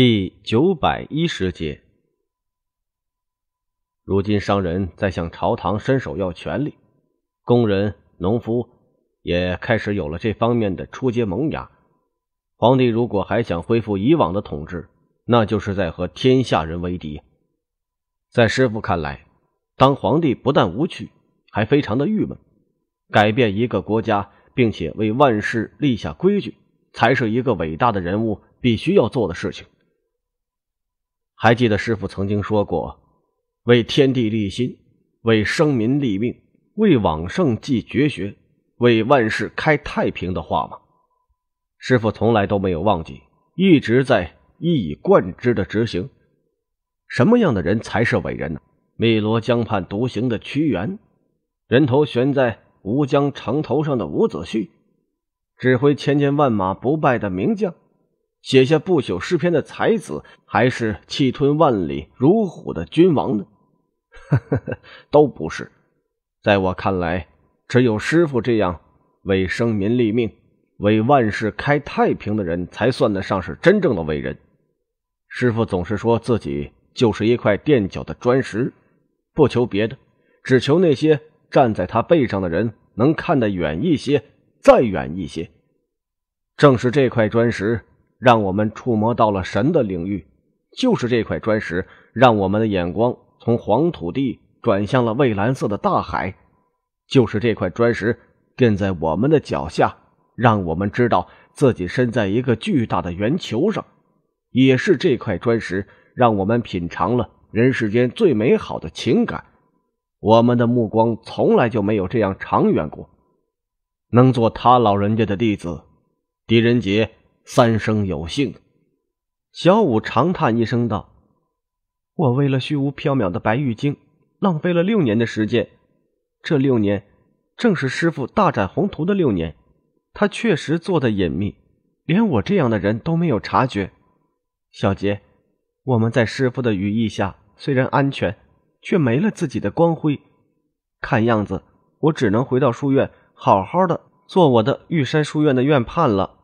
第九百一十节。如今商人在向朝堂伸手要权力，工人、农夫也开始有了这方面的初阶萌芽。皇帝如果还想恢复以往的统治，那就是在和天下人为敌。在师傅看来，当皇帝不但无趣，还非常的郁闷。改变一个国家，并且为万事立下规矩，才是一个伟大的人物必须要做的事情。还记得师傅曾经说过：“为天地立心，为生民立命，为往圣继绝学，为万世开太平”的话吗？师傅从来都没有忘记，一直在一以贯之的执行。什么样的人才是伟人呢？汨罗江畔独行的屈原，人头悬在吴江城头上的伍子胥，指挥千军万马不败的名将。写下不朽诗篇的才子，还是气吞万里如虎的君王呢？呵呵呵，都不是。在我看来，只有师傅这样为生民立命、为万世开太平的人，才算得上是真正的伟人。师傅总是说自己就是一块垫脚的砖石，不求别的，只求那些站在他背上的人能看得远一些，再远一些。正是这块砖石。让我们触摸到了神的领域，就是这块砖石，让我们的眼光从黄土地转向了蔚蓝色的大海；就是这块砖石，垫在我们的脚下，让我们知道自己身在一个巨大的圆球上；也是这块砖石，让我们品尝了人世间最美好的情感。我们的目光从来就没有这样长远过。能做他老人家的弟子，狄仁杰。三生有幸，小五长叹一声道：“我为了虚无缥缈的白玉晶，浪费了六年的时间。这六年，正是师傅大展宏图的六年。他确实做的隐秘，连我这样的人都没有察觉。小杰，我们在师傅的羽翼下虽然安全，却没了自己的光辉。看样子，我只能回到书院，好好的做我的玉山书院的院判了。”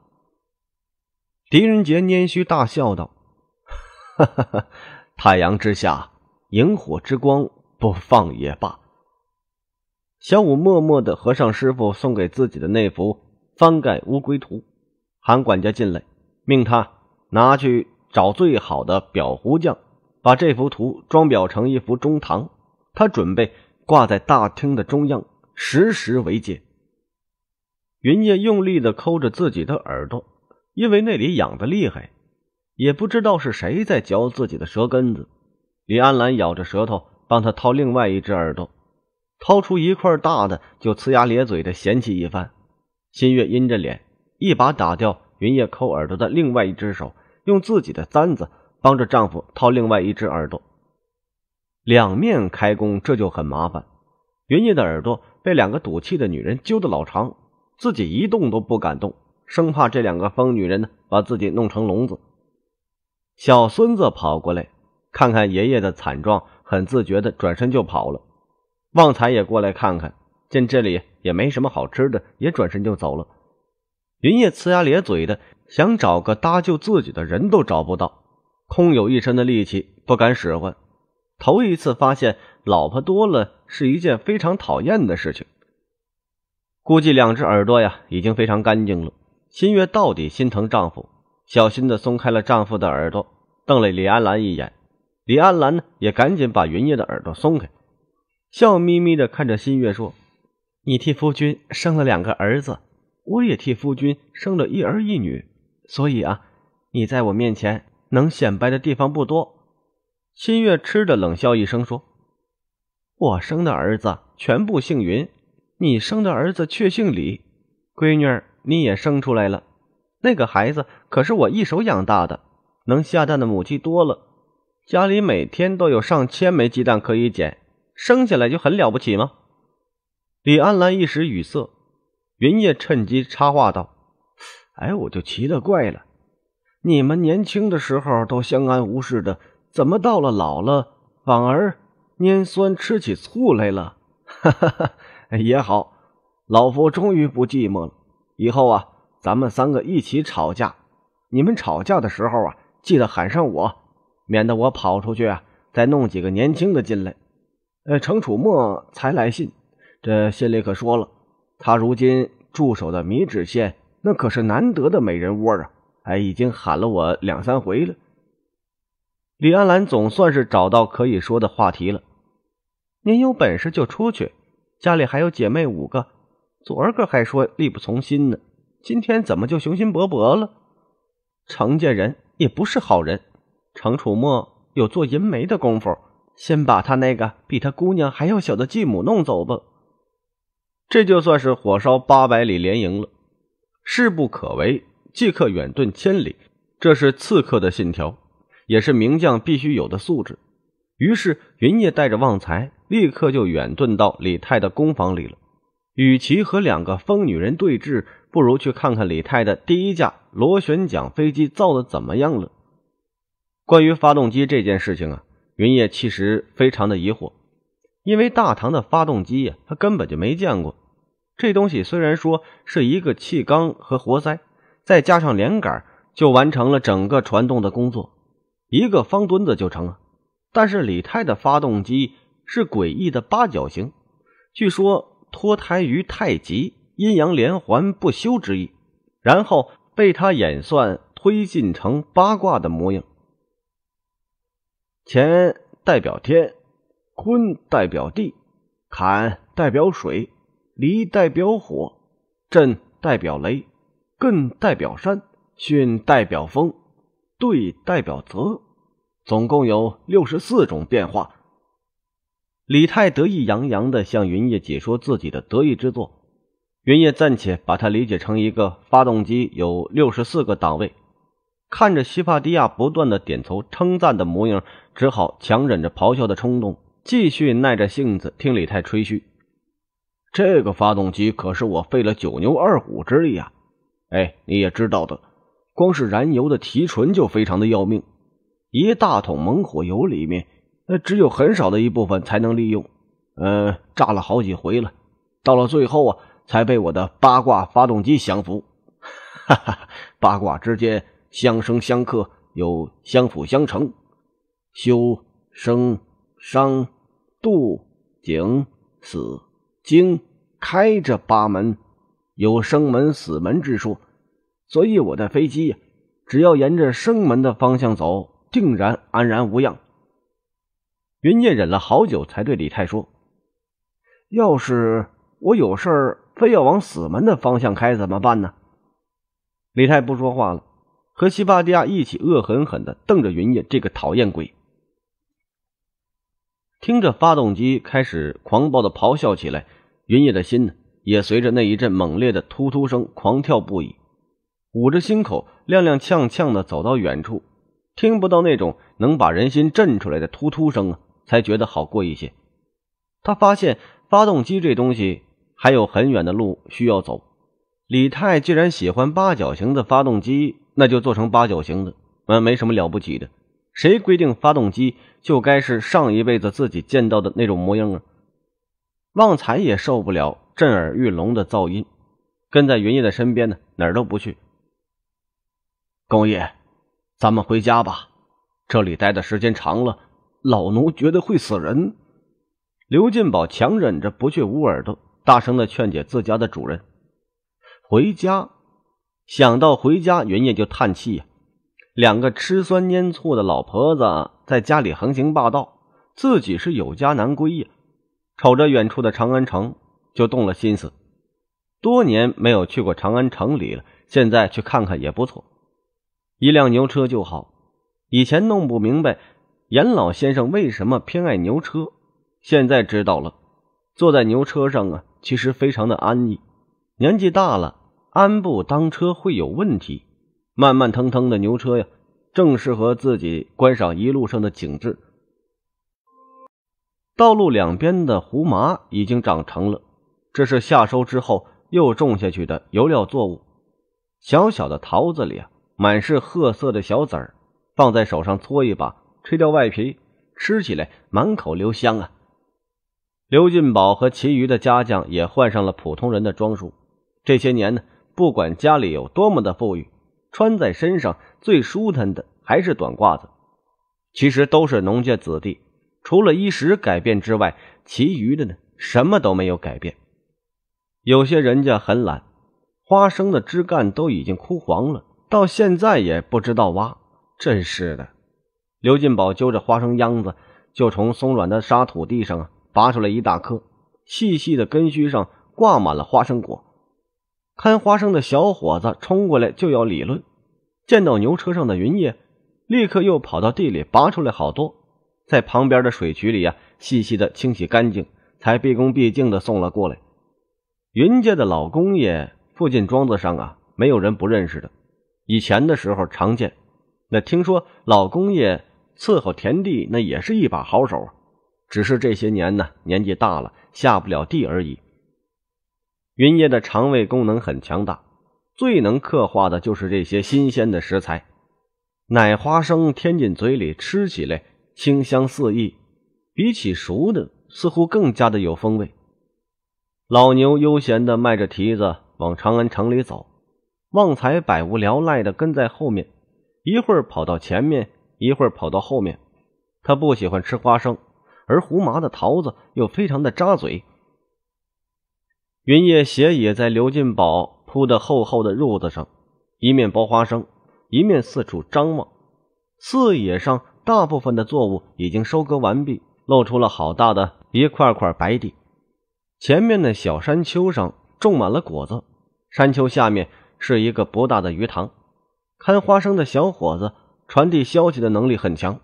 狄仁杰蔫须大笑道：“哈哈哈，太阳之下，萤火之光不放也罢。”小五默默的合上师傅送给自己的那幅翻盖乌龟图，喊管家进来，命他拿去找最好的裱糊匠，把这幅图装裱成一幅中堂，他准备挂在大厅的中央，时时为戒。云烨用力的抠着自己的耳朵。因为那里痒的厉害，也不知道是谁在嚼自己的舌根子。李安兰咬着舌头，帮他掏另外一只耳朵，掏出一块大的就呲牙咧嘴的嫌弃一番。新月阴着脸，一把打掉云叶抠耳朵的另外一只手，用自己的簪子帮着丈夫掏另外一只耳朵。两面开工，这就很麻烦。云叶的耳朵被两个赌气的女人揪得老长，自己一动都不敢动。生怕这两个疯女人呢把自己弄成聋子。小孙子跑过来，看看爷爷的惨状，很自觉的转身就跑了。旺财也过来看看，见这里也没什么好吃的，也转身就走了。云叶呲牙咧嘴的，想找个搭救自己的人都找不到，空有一身的力气不敢使唤。头一次发现老婆多了是一件非常讨厌的事情。估计两只耳朵呀已经非常干净了。新月到底心疼丈夫，小心地松开了丈夫的耳朵，瞪了李安兰一眼。李安兰呢，也赶紧把云烨的耳朵松开，笑眯眯地看着新月说：“你替夫君生了两个儿子，我也替夫君生了一儿一女，所以啊，你在我面前能显摆的地方不多。”新月吃着冷笑一声说：“我生的儿子全部姓云，你生的儿子却姓李，闺女。”你也生出来了，那个孩子可是我一手养大的。能下蛋的母鸡多了，家里每天都有上千枚鸡蛋可以捡。生下来就很了不起吗？李安兰一时语塞，云叶趁机插话道：“哎，我就奇了怪了，你们年轻的时候都相安无事的，怎么到了老了反而拈酸吃起醋来了？”哈哈哈，也好，老夫终于不寂寞了。以后啊，咱们三个一起吵架。你们吵架的时候啊，记得喊上我，免得我跑出去啊，再弄几个年轻的进来。呃，程楚墨才来信，这信里可说了，他如今驻守的米脂县，那可是难得的美人窝啊！哎，已经喊了我两三回了。李安兰总算是找到可以说的话题了。您有本事就出去，家里还有姐妹五个。昨儿个还说力不从心呢，今天怎么就雄心勃勃了？程家人也不是好人，程楚墨有做银媒的功夫，先把他那个比他姑娘还要小的继母弄走吧，这就算是火烧八百里连营了。事不可为，即刻远遁千里，这是刺客的信条，也是名将必须有的素质。于是云烨带着旺财，立刻就远遁到李泰的工房里了。与其和两个疯女人对峙，不如去看看李泰的第一架螺旋桨飞机造的怎么样了。关于发动机这件事情啊，云烨其实非常的疑惑，因为大唐的发动机呀，他根本就没见过。这东西虽然说是一个气缸和活塞，再加上连杆，就完成了整个传动的工作，一个方墩子就成了。但是李泰的发动机是诡异的八角形，据说。脱胎于太极阴阳连环不休之意，然后被他演算推进成八卦的模样。乾代表天，坤代表地，坎代表水，离代表火，震代表雷，艮代表山，巽代表风，兑代表泽，总共有六十四种变化。李泰得意洋洋地向云烨解说自己的得意之作，云烨暂且把它理解成一个发动机，有六十四个档位。看着西帕蒂亚不断的点头称赞的模样，只好强忍着咆哮的冲动，继续耐着性子听李泰吹嘘。这个发动机可是我费了九牛二虎之力啊！哎，你也知道的，光是燃油的提纯就非常的要命，一大桶猛火油里面。那只有很少的一部分才能利用，呃，炸了好几回了，到了最后啊，才被我的八卦发动机降服。哈哈，八卦之间相生相克，有相辅相成，修生伤度景死经开这八门，有生门死门之说，所以我的飞机呀，只要沿着生门的方向走，定然安然无恙。云烨忍了好久，才对李泰说：“要是我有事儿，非要往死门的方向开，怎么办呢？”李泰不说话了，和西巴迪亚一起恶狠狠地瞪着云烨这个讨厌鬼。听着发动机开始狂暴的咆哮起来，云烨的心呢，也随着那一阵猛烈的突突声狂跳不已，捂着心口，踉踉跄跄地走到远处。听不到那种能把人心震出来的突突声啊！才觉得好过一些。他发现发动机这东西还有很远的路需要走。李泰既然喜欢八角形的发动机，那就做成八角形的，嗯，没什么了不起的。谁规定发动机就该是上一辈子自己见到的那种模样啊？旺财也受不了震耳欲聋的噪音，跟在云烨的身边呢，哪儿都不去。公爷，咱们回家吧，这里待的时间长了。老奴觉得会死人，刘进宝强忍着不去捂耳朵，大声的劝解自家的主人。回家，想到回家，云烨就叹气呀。两个吃酸腌醋的老婆子在家里横行霸道，自己是有家难归呀。瞅着远处的长安城，就动了心思。多年没有去过长安城里了，现在去看看也不错。一辆牛车就好。以前弄不明白。严老先生为什么偏爱牛车？现在知道了，坐在牛车上啊，其实非常的安逸。年纪大了，安步当车会有问题。慢慢腾腾的牛车呀，正适合自己观赏一路上的景致。道路两边的胡麻已经长成了，这是夏收之后又种下去的油料作物。小小的桃子里啊，满是褐色的小籽儿，放在手上搓一把。吹掉外皮，吃起来满口留香啊！刘进宝和其余的家将也换上了普通人的装束。这些年呢，不管家里有多么的富裕，穿在身上最舒坦的还是短褂子。其实都是农家子弟，除了衣食改变之外，其余的呢，什么都没有改变。有些人家很懒，花生的枝干都已经枯黄了，到现在也不知道挖，真是的。刘进宝揪着花生秧子，就从松软的沙土地上拔出来一大颗，细细的根须上挂满了花生果。看花生的小伙子冲过来就要理论，见到牛车上的云叶，立刻又跑到地里拔出来好多，在旁边的水渠里啊细细的清洗干净，才毕恭毕敬的送了过来。云家的老公爷，附近庄子上啊没有人不认识的，以前的时候常见。那听说老公爷。伺候田地那也是一把好手只是这些年呢，年纪大了下不了地而已。云烨的肠胃功能很强大，最能刻画的就是这些新鲜的食材。奶花生添进嘴里，吃起来清香四溢，比起熟的似乎更加的有风味。老牛悠闲的迈着蹄子往长安城里走，旺财百无聊赖的跟在后面，一会儿跑到前面。一会儿跑到后面，他不喜欢吃花生，而胡麻的桃子又非常的扎嘴。云夜斜倚在刘进宝铺的厚厚的褥子上，一面剥花生，一面四处张望。四野上大部分的作物已经收割完毕，露出了好大的一块块白地。前面的小山丘上种满了果子，山丘下面是一个不大的鱼塘。看花生的小伙子。传递消息的能力很强。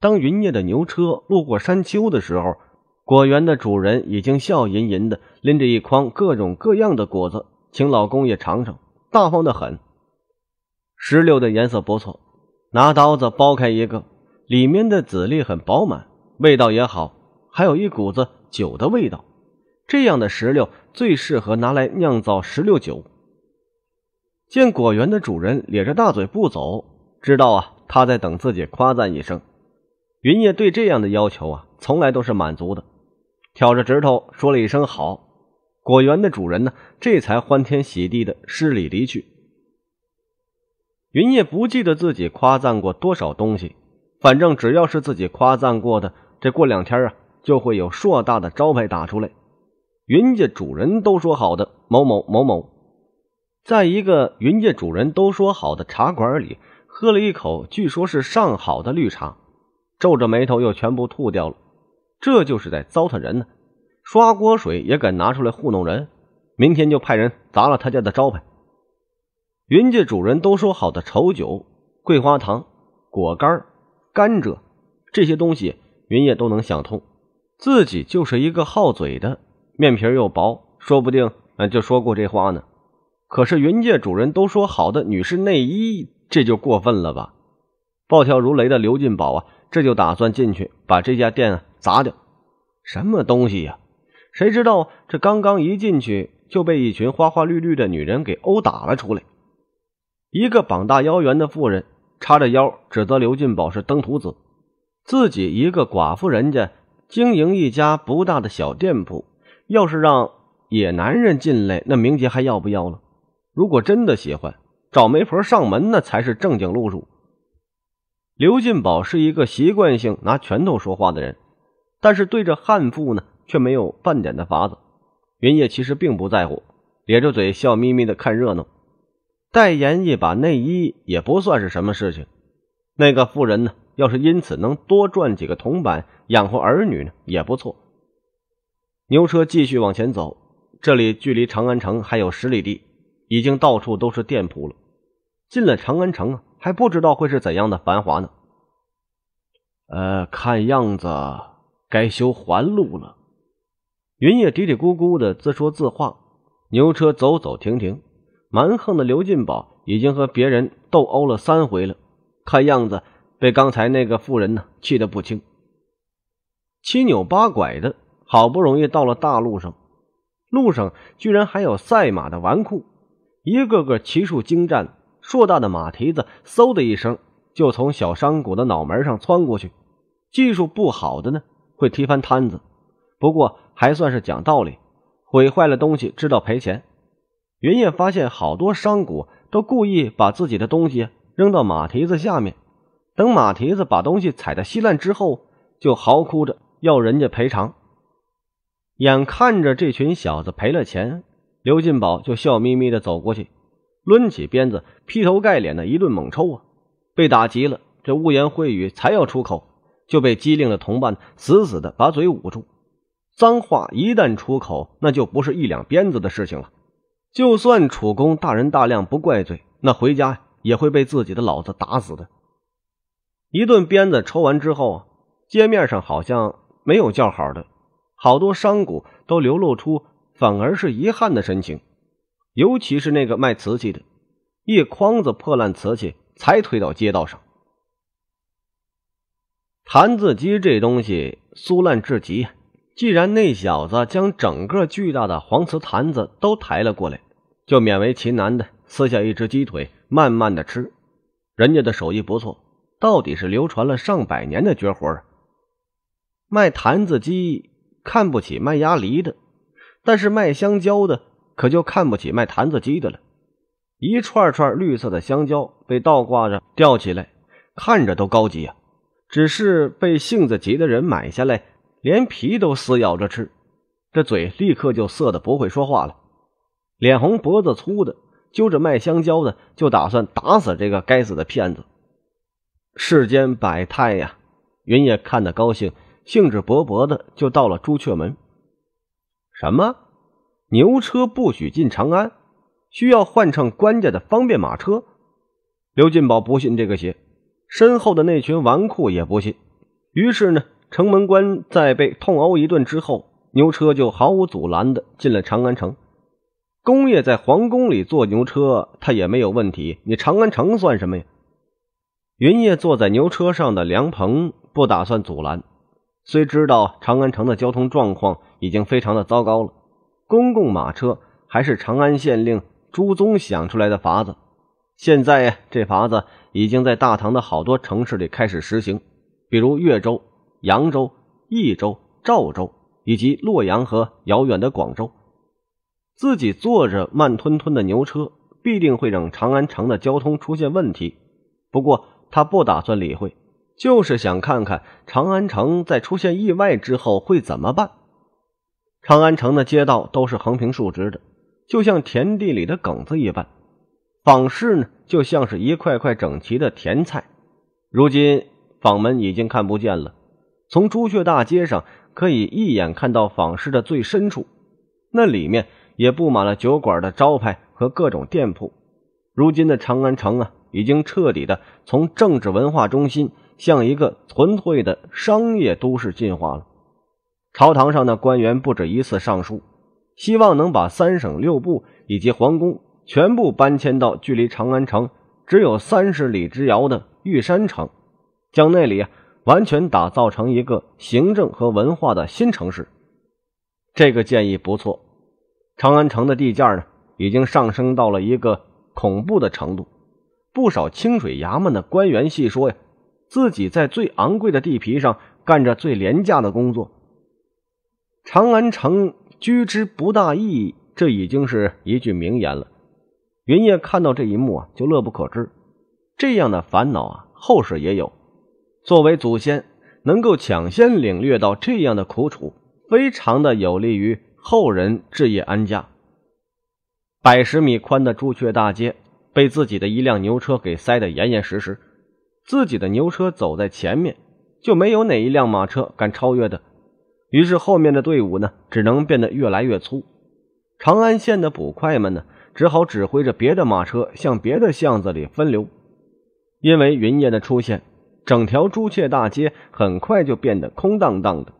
当云烨的牛车路过山丘的时候，果园的主人已经笑吟吟的拎着一筐各种各样的果子，请老公爷尝尝，大方的很。石榴的颜色不错，拿刀子剥开一个，里面的籽粒很饱满，味道也好，还有一股子酒的味道。这样的石榴最适合拿来酿造石榴酒。见果园的主人咧着大嘴不走，知道啊。他在等自己夸赞一声，云叶对这样的要求啊，从来都是满足的。挑着指头说了一声好，果园的主人呢，这才欢天喜地的施礼离去。云叶不记得自己夸赞过多少东西，反正只要是自己夸赞过的，这过两天啊，就会有硕大的招牌打出来。云家主人都说好的某某某某，在一个云家主人都说好的茶馆里。喝了一口，据说是上好的绿茶，皱着眉头又全部吐掉了。这就是在糟蹋人呢！刷锅水也敢拿出来糊弄人？明天就派人砸了他家的招牌。云家主人都说好的丑酒、桂花糖、果干、甘蔗这些东西，云烨都能想通。自己就是一个好嘴的，面皮又薄，说不定就说过这话呢。可是云家主人都说好的女士内衣。这就过分了吧！暴跳如雷的刘进宝啊，这就打算进去把这家店砸掉。什么东西呀？谁知道这刚刚一进去就被一群花花绿绿的女人给殴打了出来。一个膀大腰圆的妇人叉着腰指责刘进宝是登徒子，自己一个寡妇人家经营一家不大的小店铺，要是让野男人进来，那名节还要不要了？如果真的喜欢。找媒婆上门，那才是正经路数。刘进宝是一个习惯性拿拳头说话的人，但是对着悍妇呢，却没有半点的法子。云烨其实并不在乎，咧着嘴笑眯眯的看热闹。代言一把内衣也不算是什么事情。那个富人呢，要是因此能多赚几个铜板，养活儿女呢，也不错。牛车继续往前走，这里距离长安城还有十里地，已经到处都是店铺了。进了长安城啊，还不知道会是怎样的繁华呢。呃，看样子该修环路了。云叶嘀嘀咕咕的自说自话，牛车走走停停。蛮横的刘进宝已经和别人斗殴了三回了，看样子被刚才那个妇人呢气得不轻。七扭八拐的，好不容易到了大路上，路上居然还有赛马的纨绔，一个个骑术精湛。硕大的马蹄子嗖的一声就从小商谷的脑门上窜过去，技术不好的呢会踢翻摊子，不过还算是讲道理，毁坏了东西知道赔钱。云燕发现好多商贾都故意把自己的东西扔到马蹄子下面，等马蹄子把东西踩得稀烂之后，就嚎哭着要人家赔偿。眼看着这群小子赔了钱，刘进宝就笑眯眯地走过去。抡起鞭子，劈头盖脸的一顿猛抽啊！被打急了，这污言秽语才要出口，就被机灵的同伴死死的把嘴捂住。脏话一旦出口，那就不是一两鞭子的事情了。就算楚公大人大量不怪罪，那回家也会被自己的老子打死的。一顿鞭子抽完之后啊，街面上好像没有叫好的，好多商贾都流露出反而是遗憾的神情。尤其是那个卖瓷器的，一筐子破烂瓷器才推到街道上。坛子鸡这东西酥烂至极，既然那小子将整个巨大的黄瓷坛子都抬了过来，就勉为其难的撕下一只鸡腿，慢慢的吃。人家的手艺不错，到底是流传了上百年的绝活。卖坛子鸡看不起卖鸭梨的，但是卖香蕉的。可就看不起卖坛子鸡的了，一串串绿色的香蕉被倒挂着吊起来，看着都高级啊。只是被性子急的人买下来，连皮都撕咬着吃，这嘴立刻就涩的不会说话了。脸红脖子粗的揪着卖香蕉的，就打算打死这个该死的骗子。世间百态呀，云也看得高兴，兴致勃勃的就到了朱雀门。什么？牛车不许进长安，需要换乘官家的方便马车。刘进宝不信这个邪，身后的那群纨绔也不信。于是呢，城门关在被痛殴一顿之后，牛车就毫无阻拦的进了长安城。公爷在皇宫里坐牛车，他也没有问题。你长安城算什么呀？云烨坐在牛车上的梁鹏不打算阻拦，虽知道长安城的交通状况已经非常的糟糕了。公共马车还是长安县令朱宗想出来的法子，现在这法子已经在大唐的好多城市里开始实行，比如越州、扬州、益州、赵州，以及洛阳和遥远的广州。自己坐着慢吞吞的牛车，必定会让长安城的交通出现问题。不过他不打算理会，就是想看看长安城在出现意外之后会怎么办。长安城的街道都是横平竖直的，就像田地里的埂子一般。坊市呢，就像是一块块整齐的田菜。如今坊门已经看不见了，从朱雀大街上可以一眼看到坊市的最深处，那里面也布满了酒馆的招牌和各种店铺。如今的长安城啊，已经彻底的从政治文化中心向一个纯粹的商业都市进化了。朝堂上的官员不止一次上书，希望能把三省六部以及皇宫全部搬迁到距离长安城只有三十里之遥的玉山城，将那里完全打造成一个行政和文化的新城市。这个建议不错。长安城的地价呢，已经上升到了一个恐怖的程度。不少清水衙门的官员细说呀，自己在最昂贵的地皮上干着最廉价的工作。长安城居之不大易，这已经是一句名言了。云烨看到这一幕啊，就乐不可支。这样的烦恼啊，后世也有。作为祖先，能够抢先领略到这样的苦楚，非常的有利于后人置业安家。百十米宽的朱雀大街被自己的一辆牛车给塞得严严实实，自己的牛车走在前面，就没有哪一辆马车敢超越的。于是，后面的队伍呢，只能变得越来越粗。长安县的捕快们呢，只好指挥着别的马车向别的巷子里分流。因为云烨的出现，整条朱雀大街很快就变得空荡荡的，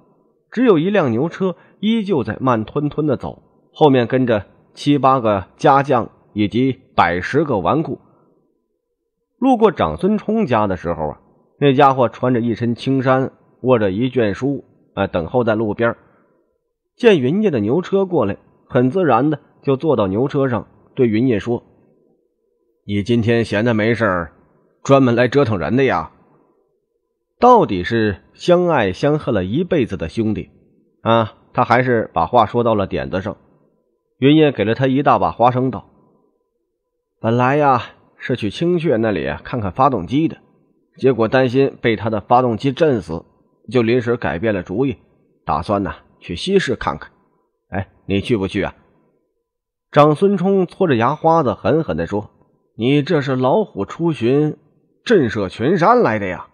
只有一辆牛车依旧在慢吞吞的走，后面跟着七八个家将以及百十个顽固。路过长孙冲家的时候啊，那家伙穿着一身青衫，握着一卷书。啊，等候在路边，见云烨的牛车过来，很自然的就坐到牛车上，对云烨说：“你今天闲的没事儿，专门来折腾人的呀？到底是相爱相恨了一辈子的兄弟啊！”他还是把话说到了点子上。云烨给了他一大把花生，道：“本来呀，是去青雀那里看看发动机的，结果担心被他的发动机震死。”就临时改变了主意，打算呢去西市看看。哎，你去不去啊？长孙冲搓着牙花子，狠狠地说：“你这是老虎出巡，震慑群山来的呀！”